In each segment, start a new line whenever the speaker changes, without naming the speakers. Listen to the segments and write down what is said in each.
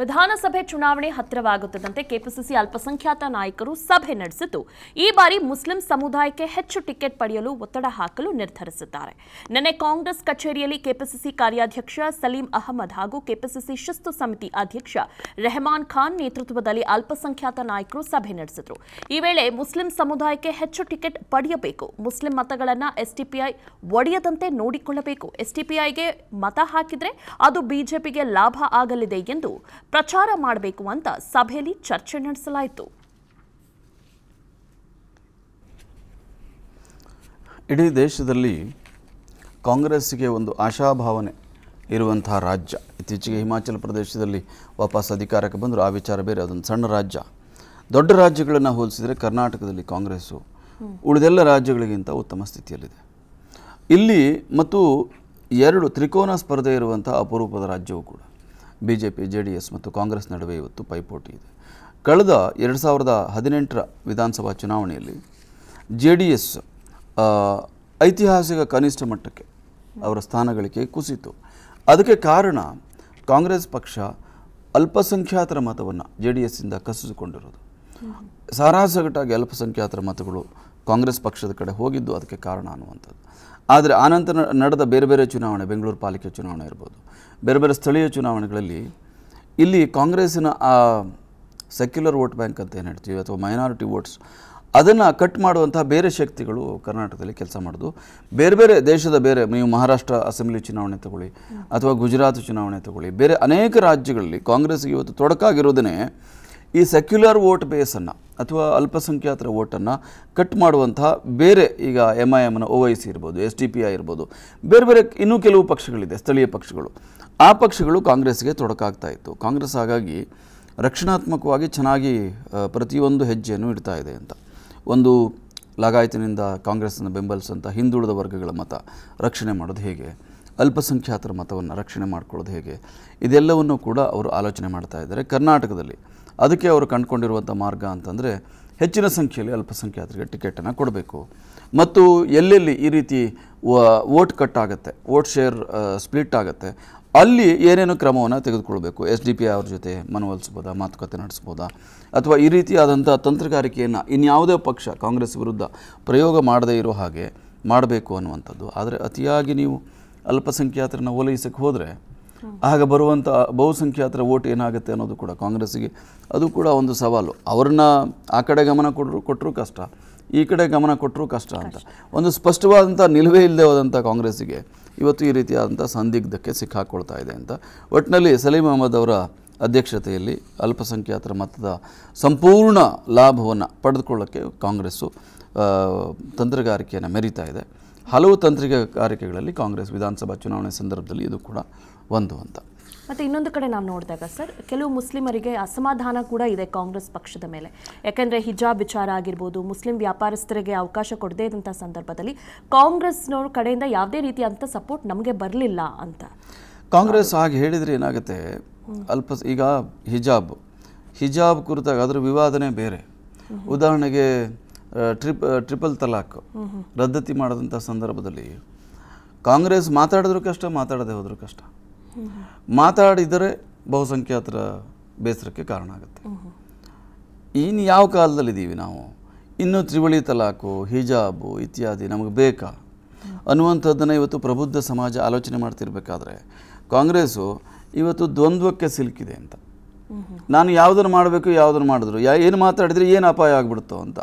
ವಿಧಾನಸಭೆ ಚುನಾವಣೆ ಹತ್ತಿರವಾಗುತ್ತಿದ್ದಂತೆ ಕೆಪಿಸಿಸಿ ಅಲ್ಪಸಂಖ್ಯಾತ ನಾಯಕರು ಸಭೆ ನಡೆಸಿದ್ದು ಈ ಬಾರಿ ಮುಸ್ಲಿಂ ಸಮುದಾಯಕ್ಕೆ ಹೆಚ್ಚು ಟಿಕೆಟ್ ಪಡೆಯಲು ಒತ್ತಡ ಹಾಕಲು ನಿರ್ಧರಿಸಿದ್ದಾರೆ ನಿನ್ನೆ ಕಾಂಗ್ರೆಸ್ ಕಚೇರಿಯಲ್ಲಿ ಕೆಪಿಸಿಸಿ ಕಾರ್ಯಾಧ್ಯಕ್ಷ ಸಲೀಂ ಅಹಮದ್ ಹಾಗೂ ಕೆಪಿಸಿಸಿ ಶಿಸ್ತು ಸಮಿತಿ ಅಧ್ಯಕ್ಷ ರೆಹಮಾನ್ ಖಾನ್ ನೇತೃತ್ವದಲ್ಲಿ ಅಲ್ಪಸಂಖ್ಯಾತ ನಾಯಕರು ಸಭೆ ನಡೆಸಿದರು ಈ ವೇಳೆ ಮುಸ್ಲಿಂ ಸಮುದಾಯಕ್ಕೆ ಹೆಚ್ಚು ಟಿಕೆಟ್ ಪಡೆಯಬೇಕು ಮುಸ್ಲಿಂ ಮತಗಳನ್ನು ಎಸ್ಟಿಪಿಐ ಒಡೆಯದಂತೆ ನೋಡಿಕೊಳ್ಳಬೇಕು ಎಸ್ಟಿಪಿಐಗೆ ಮತ ಹಾಕಿದರೆ ಅದು ಬಿಜೆಪಿಗೆ ಲಾಭ ಆಗಲಿದೆ ಎಂದು ಪ್ರಚಾರ ಮಾಡಬೇಕು ಅಂತ ಸಭೆಯಲ್ಲಿ ಚರ್ಚೆ ನಡೆಸಲಾಯಿತು
ಇಡೀ ದೇಶದಲ್ಲಿ ಕಾಂಗ್ರೆಸ್ಗೆ ಒಂದು ಆಶಾಭಾವನೆ ಇರುವಂತಹ ರಾಜ್ಯ ಇತ್ತೀಚೆಗೆ ಹಿಮಾಚಲ ಪ್ರದೇಶದಲ್ಲಿ ವಾಪಸ್ ಅಧಿಕಾರಕ್ಕೆ ಬಂದರು ಆ ವಿಚಾರ ಬೇರೆ ಅದೊಂದು ಸಣ್ಣ ರಾಜ್ಯ ದೊಡ್ಡ ರಾಜ್ಯಗಳನ್ನು ಹೋಲಿಸಿದರೆ ಕರ್ನಾಟಕದಲ್ಲಿ ಕಾಂಗ್ರೆಸ್ಸು ಉಳಿದೆಲ್ಲ ರಾಜ್ಯಗಳಿಗಿಂತ ಉತ್ತಮ ಸ್ಥಿತಿಯಲ್ಲಿದೆ ಇಲ್ಲಿ ಮತ್ತು ಎರಡು ತ್ರಿಕೋನ ಸ್ಪರ್ಧೆ ಇರುವಂಥ ಅಪರೂಪದ ರಾಜ್ಯವೂ ಕೂಡ B J P J D S ಮತ್ತು ಕಾಂಗ್ರೆಸ್ ನಡುವೆ ಇವತ್ತು ಪೈಪೋಟಿ ಇದೆ ಕಳೆದ ಎರಡು ಸಾವಿರದ ಹದಿನೆಂಟರ ವಿಧಾನಸಭಾ ಚುನಾವಣೆಯಲ್ಲಿ ಜೆ ಡಿ ಎಸ್ ಐತಿಹಾಸಿಕ ಕನಿಷ್ಠ ಮಟ್ಟಕ್ಕೆ ಅವರ ಸ್ಥಾನಗಳಿಗೆ ಕುಸಿತು ಅದಕ್ಕೆ ಕಾರಣ ಕಾಂಗ್ರೆಸ್ ಪಕ್ಷ ಅಲ್ಪಸಂಖ್ಯಾತರ ಮತವನ್ನು ಜೆ ಡಿ ಎಸ್ಸಿಂದ ಕಸಿದುಕೊಂಡಿರೋದು ಸಾರಾಸಗಟಾಗಿ ಅಲ್ಪಸಂಖ್ಯಾತರ ಮತಗಳು ಕಾಂಗ್ರೆಸ್ ಪಕ್ಷದ ಕಡೆ ಹೋಗಿದ್ದು ಅದಕ್ಕೆ ಕಾರಣ ಅನ್ನುವಂಥದ್ದು ಆದರೆ ಆನಂತರ ನಡೆದ ಬೇರೆ ಬೇರೆ ಚುನಾವಣೆ ಬೆಂಗಳೂರು ಪಾಲಿಕೆ ಚುನಾವಣೆ ಇರ್ಬೋದು ಬೇರೆ ಬೇರೆ ಸ್ಥಳೀಯ ಚುನಾವಣೆಗಳಲ್ಲಿ ಇಲ್ಲಿ ಕಾಂಗ್ರೆಸ್ಸಿನ ಆ ಸೆಕ್ಯುಲರ್ ವೋಟ್ ಬ್ಯಾಂಕ್ ಅಂತ ಏನು ಹೇಳ್ತೀವಿ ಅಥವಾ ಮೈನಾರಿಟಿ ವೋಟ್ಸ್ ಅದನ್ನು ಕಟ್ ಮಾಡುವಂತಹ ಬೇರೆ ಶಕ್ತಿಗಳು ಕರ್ನಾಟಕದಲ್ಲಿ ಕೆಲಸ ಮಾಡೋದು ಬೇರೆ ಬೇರೆ ದೇಶದ ಬೇರೆ ನೀವು ಮಹಾರಾಷ್ಟ್ರ ಅಸೆಂಬ್ಲಿ ಚುನಾವಣೆ ತಗೊಳ್ಳಿ ಅಥವಾ ಗುಜರಾತ್ ಚುನಾವಣೆ ತಗೊಳ್ಳಿ ಬೇರೆ ಅನೇಕ ರಾಜ್ಯಗಳಲ್ಲಿ ಕಾಂಗ್ರೆಸ್ಗೆ ಇವತ್ತು ತೊಡಕಾಗಿರೋದನ್ನೇ ಈ ಸೆಕ್ಯುಲರ್ ವೋಟ್ ಬೇಸನ್ನು ಅಥವಾ ಅಲ್ಪಸಂಖ್ಯಾತರ ಓಟನ್ನು ಕಟ್ ಮಾಡುವಂತಹ ಬೇರೆ ಈಗ ಎಮ್ ಐ ಎಮ್ನ ಒ ವೈ ಸಿ ಇರ್ಬೋದು ಎಸ್ ಡಿ ಪಿ ಐ ಇರ್ಬೋದು ಬೇರೆ ಬೇರೆ ಇನ್ನೂ ಕೆಲವು ಪಕ್ಷಗಳಿದೆ ಸ್ಥಳೀಯ ಪಕ್ಷಗಳು ಆ ಪಕ್ಷಗಳು ಕಾಂಗ್ರೆಸ್ಗೆ ತೊಡಕಾಗ್ತಾ ಇತ್ತು ಕಾಂಗ್ರೆಸ್ ಹಾಗಾಗಿ ರಕ್ಷಣಾತ್ಮಕವಾಗಿ ಚೆನ್ನಾಗಿ ಪ್ರತಿಯೊಂದು ಹೆಜ್ಜೆಯನ್ನು ಇಡ್ತಾ ಇದೆ ಅಂತ ಒಂದು ಲಗಾಯತಿನಿಂದ ಕಾಂಗ್ರೆಸ್ಸನ್ನು ಬೆಂಬಲಿಸಂಥ ಹಿಂದುಳಿದ ವರ್ಗಗಳ ಮತ ರಕ್ಷಣೆ ಮಾಡೋದು ಹೇಗೆ ಅಲ್ಪಸಂಖ್ಯಾತರ ಮತವನ್ನು ರಕ್ಷಣೆ ಮಾಡ್ಕೊಳ್ಳೋದು ಹೇಗೆ ಇದೆಲ್ಲವನ್ನು ಕೂಡ ಅವರು ಆಲೋಚನೆ ಮಾಡ್ತಾ ಇದ್ದಾರೆ ಕರ್ನಾಟಕದಲ್ಲಿ ಅದಕ್ಕೆ ಅವರು ಕಂಡುಕೊಂಡಿರುವಂಥ ಮಾರ್ಗ ಅಂತಂದರೆ ಹೆಚ್ಚಿನ ಸಂಖ್ಯೆಯಲ್ಲಿ ಅಲ್ಪಸಂಖ್ಯಾತರಿಗೆ ಟಿಕೆಟನ್ನು ಕೊಡಬೇಕು ಮತ್ತು ಎಲ್ಲೆಲ್ಲಿ ಈ ರೀತಿ ವೋಟ್ ಕಟ್ ಆಗುತ್ತೆ ವೋಟ್ ಶೇರ್ ಸ್ಪ್ಲಿಟ್ ಆಗುತ್ತೆ ಅಲ್ಲಿ ಏನೇನು ಕ್ರಮವನ್ನು ತೆಗೆದುಕೊಳ್ಬೇಕು ಎಸ್ ಡಿ ಪಿ ಅವ್ರ ಜೊತೆ ಮನವೊಲಿಸ್ಬೋದಾ ಮಾತುಕತೆ ನಡೆಸ್ಬೋದಾ ಅಥವಾ ಈ ರೀತಿಯಾದಂಥ ತಂತ್ರಗಾರಿಕೆಯನ್ನು ಇನ್ಯಾವುದೇ ಪಕ್ಷ ಕಾಂಗ್ರೆಸ್ ವಿರುದ್ಧ ಪ್ರಯೋಗ ಮಾಡದೇ ಇರೋ ಹಾಗೆ ಮಾಡಬೇಕು ಅನ್ನುವಂಥದ್ದು ಆದರೆ ಅತಿಯಾಗಿ ನೀವು ಅಲ್ಪಸಂಖ್ಯಾತರನ್ನ ಓಲೈಸಕ್ಕೆ ಹೋದರೆ ಆಗ ಬರುವಂಥ ಬಹುಸಂಖ್ಯಾತರ ಓಟ್ ಏನಾಗುತ್ತೆ ಅನ್ನೋದು ಕೂಡ ಕಾಂಗ್ರೆಸ್ಸಿಗೆ ಅದು ಕೂಡ ಒಂದು ಸವಾಲು ಅವ್ರನ್ನ ಆ ಕಡೆ ಗಮನ ಕೊಟ್ಟರು ಕೊಟ್ಟರು ಕಷ್ಟ ಈ ಕಡೆ ಗಮನ ಕೊಟ್ಟರು ಕಷ್ಟ ಅಂತ ಒಂದು ಸ್ಪಷ್ಟವಾದಂಥ ನಿಲುವೇ ಇಲ್ಲದೆ ಹೋದಂಥ ಕಾಂಗ್ರೆಸ್ಸಿಗೆ ಇವತ್ತು ಈ ರೀತಿಯಾದಂಥ ಸಂದಿಗ್ಧಕ್ಕೆ ಸಿಕ್ಕಾಕೊಳ್ತಾ ಇದೆ ಅಂತ ಒಟ್ಟಿನಲ್ಲಿ ಸಲೀಂ ಅಹಮದ್ ಅವರ ಅಧ್ಯಕ್ಷತೆಯಲ್ಲಿ ಅಲ್ಪಸಂಖ್ಯಾತರ ಮತದ ಸಂಪೂರ್ಣ ಲಾಭವನ್ನು ಪಡೆದುಕೊಳ್ಳೋಕ್ಕೆ ಕಾಂಗ್ರೆಸ್ಸು ತಂತ್ರಗಾರಿಕೆಯನ್ನು ಮೆರಿತಾ ಇದೆ ಹಲವು ತಂತ್ರಗಾರಿಕೆಗಳಲ್ಲಿ ಕಾಂಗ್ರೆಸ್ ವಿಧಾನಸಭಾ ಚುನಾವಣೆ ಸಂದರ್ಭದಲ್ಲಿ ಇದು ಕೂಡ ಒಂದು ಅಂತ
ಮತ್ತು ಇನ್ನೊಂದು ಕಡೆ ನಾವು ನೋಡಿದಾಗ ಸರ್ ಕೆಲವು ಮುಸ್ಲಿಮರಿಗೆ ಅಸಮಾಧಾನ ಕೂಡ ಇದೆ ಕಾಂಗ್ರೆಸ್ ಪಕ್ಷದ ಮೇಲೆ ಯಾಕೆಂದರೆ ಹಿಜಾಬ್ ವಿಚಾರ ಆಗಿರ್ಬೋದು ಮುಸ್ಲಿಂ ವ್ಯಾಪಾರಸ್ಥರಿಗೆ ಅವಕಾಶ ಕೊಡದೇ ಇದ್ದಂಥ ಸಂದರ್ಭದಲ್ಲಿ ಕಾಂಗ್ರೆಸ್ನವ್ರ ಕಡೆಯಿಂದ ಯಾವುದೇ ರೀತಿಯಾದಂಥ ಸಪೋರ್ಟ್ ನಮಗೆ ಬರಲಿಲ್ಲ ಅಂತ
ಕಾಂಗ್ರೆಸ್ ಹಾಗೆ ಹೇಳಿದರೆ ಏನಾಗುತ್ತೆ ಅಲ್ಪ ಈಗ ಹಿಜಾಬ್ ಹಿಜಾಬ್ ಕುರಿತಾಗ ಅದರ ವಿವಾದನೇ ಬೇರೆ ಉದಾಹರಣೆಗೆ ಟ್ರಿಪ್ ಟ್ರಿಪಲ್ ತಲಾಖ್ ರದ್ದತಿ ಮಾಡಿದಂಥ ಸಂದರ್ಭದಲ್ಲಿ ಕಾಂಗ್ರೆಸ್ ಮಾತಾಡಿದ್ರೂ ಕಷ್ಟ ಮಾತಾಡದೆ ಹೋದರೂ ಕಷ್ಟ ಮಾತಾಡಿದರೆ ಬಹುಸಂಖ್ಯಾತರ ಬೇಸರಕ್ಕೆ ಕಾರಣ ಆಗುತ್ತೆ ಇನ್ನು ಯಾವ ಕಾಲದಲ್ಲಿದ್ದೀವಿ ನಾವು ಇನ್ನು ತ್ರಿವಳಿ ತಲಾಖು ಹಿಜಾಬು ಇತ್ಯಾದಿ ನಮಗೆ ಬೇಕಾ ಅನ್ನುವಂಥದ್ದನ್ನು ಇವತ್ತು ಪ್ರಬುದ್ಧ ಸಮಾಜ ಆಲೋಚನೆ ಮಾಡ್ತಿರ್ಬೇಕಾದ್ರೆ ಕಾಂಗ್ರೆಸ್ಸು ಇವತ್ತು ದ್ವಂದ್ವಕ್ಕೆ ಸಿಲುಕಿದೆ ಅಂತ ನಾನು ಯಾವುದನ್ನು ಮಾಡಬೇಕು ಯಾವುದನ್ನು ಮಾಡಿದ್ರು ಯಾ ಏನು ಮಾತಾಡಿದರೆ ಏನು ಅಪಾಯ ಆಗಿಬಿಡ್ತೋ ಅಂತ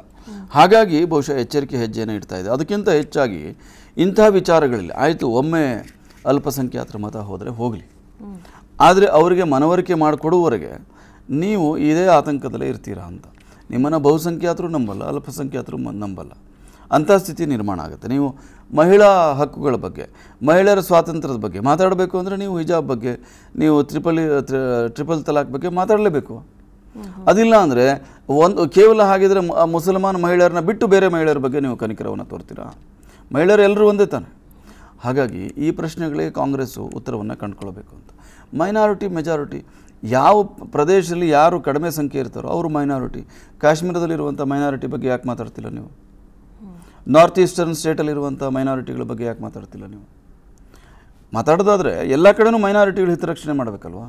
ಹಾಗಾಗಿ ಬಹುಶಃ ಎಚ್ಚರಿಕೆ ಹೆಜ್ಜೆಯನ್ನು ಇಡ್ತಾ ಇದೆ ಅದಕ್ಕಿಂತ ಹೆಚ್ಚಾಗಿ ಇಂತಹ ವಿಚಾರಗಳಲ್ಲಿ ಆಯಿತು ಒಮ್ಮೆ ಅಲ್ಪಸಂಖ್ಯಾತರ ಮತ ಹೋದರೆ ಹೋಗಲಿ ಆದರೆ ಅವರಿಗೆ ಮನವರಿಕೆ ಮಾಡಿಕೊಡುವವರೆಗೆ ನೀವು ಇದೇ ಆತಂಕದಲ್ಲೇ ಇರ್ತೀರಾ ಅಂತ ನಿಮ್ಮನ್ನು ಬಹುಸಂಖ್ಯಾತರು ನಂಬಲ್ಲ ಅಲ್ಪಸಂಖ್ಯಾತರು ನಂಬಲ್ಲ ಅಂಥ ಸ್ಥಿತಿ ನಿರ್ಮಾಣ ಆಗುತ್ತೆ ನೀವು ಮಹಿಳಾ ಹಕ್ಕುಗಳ ಬಗ್ಗೆ ಮಹಿಳೆಯರ ಸ್ವಾತಂತ್ರ್ಯದ ಬಗ್ಗೆ ಮಾತಾಡಬೇಕು ಅಂದರೆ ನೀವು ಹಿಜಾಬ್ ಬಗ್ಗೆ ನೀವು ತ್ರಿಪಲ್ ಟ್ರಿಪಲ್ ತಲಾಖ್ ಬಗ್ಗೆ ಮಾತಾಡಲೇಬೇಕು ಅದಿಲ್ಲ ಅಂದರೆ ಒಂದು ಕೇವಲ ಹಾಗಿದ್ರೆ ಮುಸಲ್ಮಾನ್ ಮಹಿಳೆಯರನ್ನ ಬಿಟ್ಟು ಬೇರೆ ಮಹಿಳೆಯರ ಬಗ್ಗೆ ನೀವು ಕನಿಕರವನ್ನು ತೋರ್ತೀರಾ ಮಹಿಳೆಯರು ಎಲ್ಲರೂ ಒಂದೇ ತಾನೆ ಹಾಗಾಗಿ ಈ ಪ್ರಶ್ನೆಗಳಿಗೆ ಕಾಂಗ್ರೆಸ್ಸು ಉತ್ತರವನ್ನು ಕಂಡುಕೊಳ್ಬೇಕು ಅಂತ ಮೈನಾರಿಟಿ ಮೆಜಾರಿಟಿ ಯಾವ ಪ್ರದೇಶದಲ್ಲಿ ಯಾರು ಕಡಿಮೆ ಸಂಖ್ಯೆ ಇರ್ತಾರೋ ಅವರು ಮೈನಾರಿಟಿ ಕಾಶ್ಮೀರದಲ್ಲಿರುವಂಥ ಮೈನಾರಿಟಿ ಬಗ್ಗೆ ಯಾಕೆ ಮಾತಾಡ್ತಿಲ್ಲ ನೀವು ನಾರ್ತ್ ಈಸ್ಟರ್ನ್ ಸ್ಟೇಟಲ್ಲಿರುವಂಥ ಮೈನಾರಿಟಿಗಳ ಬಗ್ಗೆ ಯಾಕೆ ಮಾತಾಡ್ತಿಲ್ಲ ನೀವು ಮಾತಾಡೋದಾದರೆ ಎಲ್ಲ ಕಡೆನೂ ಮೈನಾರಿಟಿಗಳ ಹಿತರಕ್ಷಣೆ ಮಾಡಬೇಕಲ್ವಾ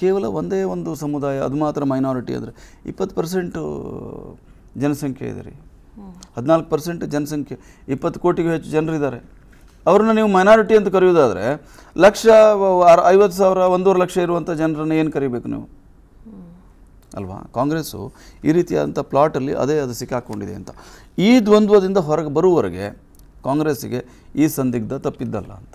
ಕೇವಲ ಒಂದೇ ಒಂದು ಸಮುದಾಯ ಅದು ಮಾತ್ರ ಮೈನಾರಿಟಿ ಅಂದರೆ ಇಪ್ಪತ್ತು ಪರ್ಸೆಂಟು ಜನಸಂಖ್ಯೆ ಇದೆ ರೀ ಹದಿನಾಲ್ಕು ಪರ್ಸೆಂಟ್ ಜನಸಂಖ್ಯೆ ಇಪ್ಪತ್ತು ಕೋಟಿಗೂ ಹೆಚ್ಚು ಜನರಿದ್ದಾರೆ ಅವ್ರನ್ನ ನೀವು ಮೈನಾರಿಟಿ ಅಂತ ಕರೆಯುವುದಾದರೆ ಲಕ್ಷ ಐವತ್ತು ಸಾವಿರ ಒಂದೂವರೆ ಲಕ್ಷ ಇರುವಂಥ ಜನರನ್ನು ಏನು ಕರಿಬೇಕು ನೀವು ಅಲ್ವಾ ಕಾಂಗ್ರೆಸ್ಸು ಈ ರೀತಿಯಾದಂಥ ಪ್ಲಾಟಲ್ಲಿ ಅದೇ ಅದು ಸಿಕ್ಕಾಕೊಂಡಿದೆ ಅಂತ ಈ ದ್ವಂದ್ವದಿಂದ ಹೊರಗೆ ಬರುವವರೆಗೆ ಕಾಂಗ್ರೆಸ್ಸಿಗೆ ಈ ಸಂದಿಗ್ಧ ತಪ್ಪಿದ್ದಲ್ಲ ಅಂತ